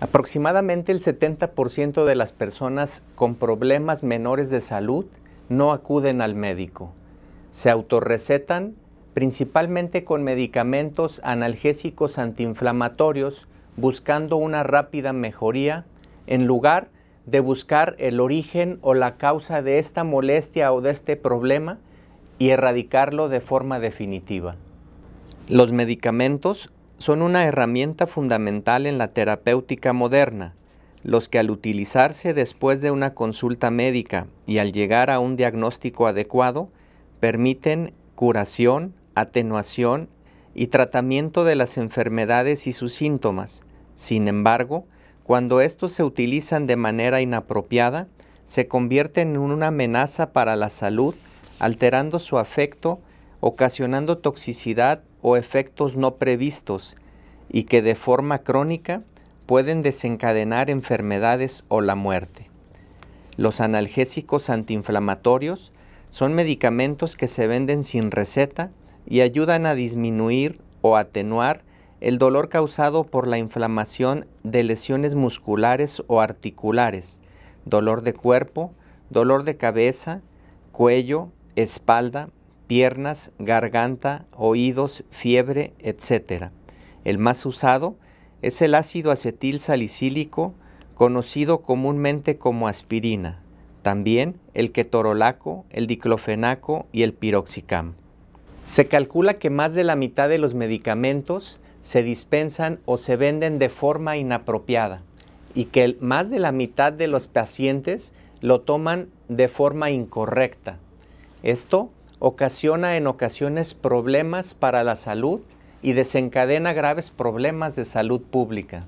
Aproximadamente el 70% de las personas con problemas menores de salud no acuden al médico. Se autorrecetan principalmente con medicamentos analgésicos antiinflamatorios buscando una rápida mejoría en lugar de buscar el origen o la causa de esta molestia o de este problema y erradicarlo de forma definitiva. Los medicamentos son una herramienta fundamental en la terapéutica moderna, los que al utilizarse después de una consulta médica y al llegar a un diagnóstico adecuado, permiten curación, atenuación y tratamiento de las enfermedades y sus síntomas. Sin embargo, cuando estos se utilizan de manera inapropiada, se convierten en una amenaza para la salud, alterando su afecto ocasionando toxicidad o efectos no previstos y que de forma crónica pueden desencadenar enfermedades o la muerte. Los analgésicos antiinflamatorios son medicamentos que se venden sin receta y ayudan a disminuir o atenuar el dolor causado por la inflamación de lesiones musculares o articulares, dolor de cuerpo, dolor de cabeza, cuello, espalda, piernas, garganta, oídos, fiebre, etc. El más usado es el ácido acetil salicílico, conocido comúnmente como aspirina, también el ketorolaco, el diclofenaco y el piroxicam. Se calcula que más de la mitad de los medicamentos se dispensan o se venden de forma inapropiada y que más de la mitad de los pacientes lo toman de forma incorrecta. Esto ocasiona en ocasiones problemas para la salud y desencadena graves problemas de salud pública.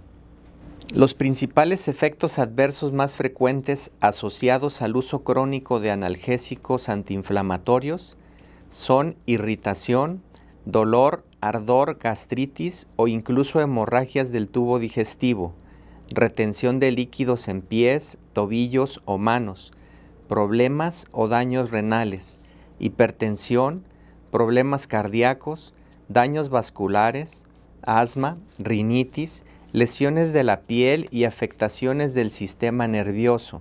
Los principales efectos adversos más frecuentes asociados al uso crónico de analgésicos antiinflamatorios son irritación, dolor, ardor, gastritis o incluso hemorragias del tubo digestivo, retención de líquidos en pies, tobillos o manos, problemas o daños renales, hipertensión, problemas cardíacos, daños vasculares, asma, rinitis, lesiones de la piel y afectaciones del sistema nervioso.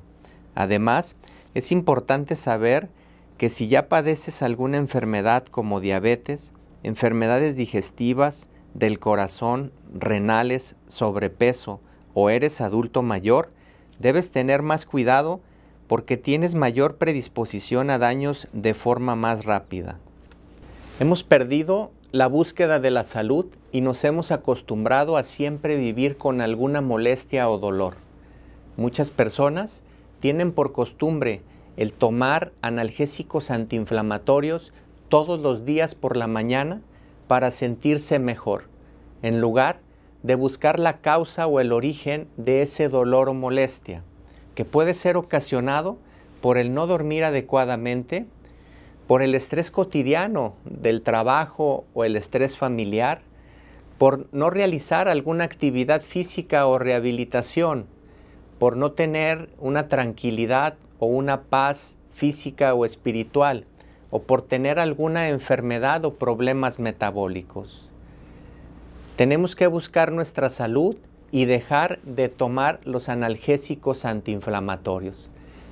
Además, es importante saber que si ya padeces alguna enfermedad como diabetes, enfermedades digestivas, del corazón, renales, sobrepeso o eres adulto mayor, debes tener más cuidado porque tienes mayor predisposición a daños de forma más rápida. Hemos perdido la búsqueda de la salud y nos hemos acostumbrado a siempre vivir con alguna molestia o dolor. Muchas personas tienen por costumbre el tomar analgésicos antiinflamatorios todos los días por la mañana para sentirse mejor, en lugar de buscar la causa o el origen de ese dolor o molestia que puede ser ocasionado por el no dormir adecuadamente, por el estrés cotidiano del trabajo o el estrés familiar, por no realizar alguna actividad física o rehabilitación, por no tener una tranquilidad o una paz física o espiritual, o por tener alguna enfermedad o problemas metabólicos. Tenemos que buscar nuestra salud y dejar de tomar los analgésicos antiinflamatorios.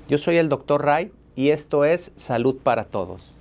Yo soy el doctor Ray y esto es Salud para Todos.